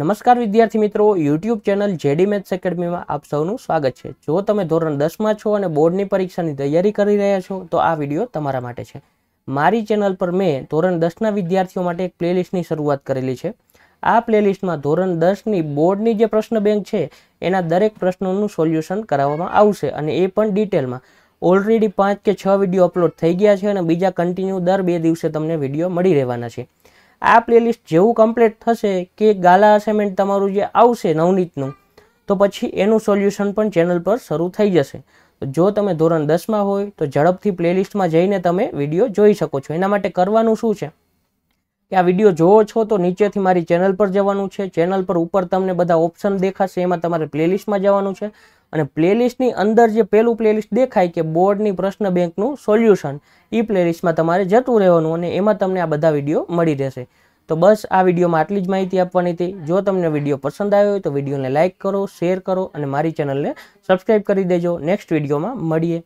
નમસ્કાર વિદ્યાર્થી મિત્રો યુટ્યુબ ચેનલ જેડી મેથ્સ એકેડમીમાં આપ સૌનું સ્વાગત છે જો તમે ધોરણ દસમાં છો અને બોર્ડની પરીક્ષાની તૈયારી કરી રહ્યા છો તો આ વિડીયો તમારા માટે છે મારી ચેનલ પર મેં ધોરણ દસના વિદ્યાર્થીઓ માટે એક પ્લેલિસ્ટની શરૂઆત કરેલી છે આ પ્લેલિસ્ટમાં ધોરણ દસની બોર્ડની જે પ્રશ્ન બેંક છે એના દરેક પ્રશ્નોનું સોલ્યુશન કરાવવામાં આવશે અને એ પણ ડિટેલમાં ઓલરેડી પાંચ કે છ વિડીયો અપલોડ થઈ ગયા છે અને બીજા કન્ટિન્યુ દર બે દિવસે તમને વિડીયો મળી રહેવાના છે આ પ્લેલિસ્ટ જેવું કમ્પ્લીટ થશે કે ગાલા અસાઇનમેન્ટ તમારું જે આવશે નવનીતનું તો પછી એનું સોલ્યુશન પણ ચેનલ પર શરૂ થઈ જશે જો તમે ધોરણ દસમાં હોય તો ઝડપથી પ્લેલિસ્ટમાં જઈને તમે વિડીયો જોઈ શકો છો એના માટે કરવાનું શું છે કે આ વિડીયો જોવો છો તો નીચેથી મારી ચેનલ પર જવાનું છે ચેનલ પર ઉપર તમને બધા ઓપ્શન દેખાશે એમાં તમારે પ્લેલિસ્ટમાં જવાનું છે અને પ્લેલિસ્ટની અંદર જે પહેલું પ્લેલિસ્ટ દેખાય કે બોર્ડની પ્રશ્ન બેંકનું સોલ્યુશન એ પ્લેલિસ્ટમાં તમારે જતું રહેવાનું અને એમાં તમને આ બધા વિડીયો મળી રહેશે તો બસ આ વિડીયોમાં આટલી જ માહિતી આપવાની હતી જો તમને વિડીયો પસંદ આવ્યો હોય તો વિડીયોને લાઇક કરો શેર કરો અને મારી ચેનલને સબસ્ક્રાઈબ કરી દેજો નેક્સ્ટ વિડીયોમાં મળીએ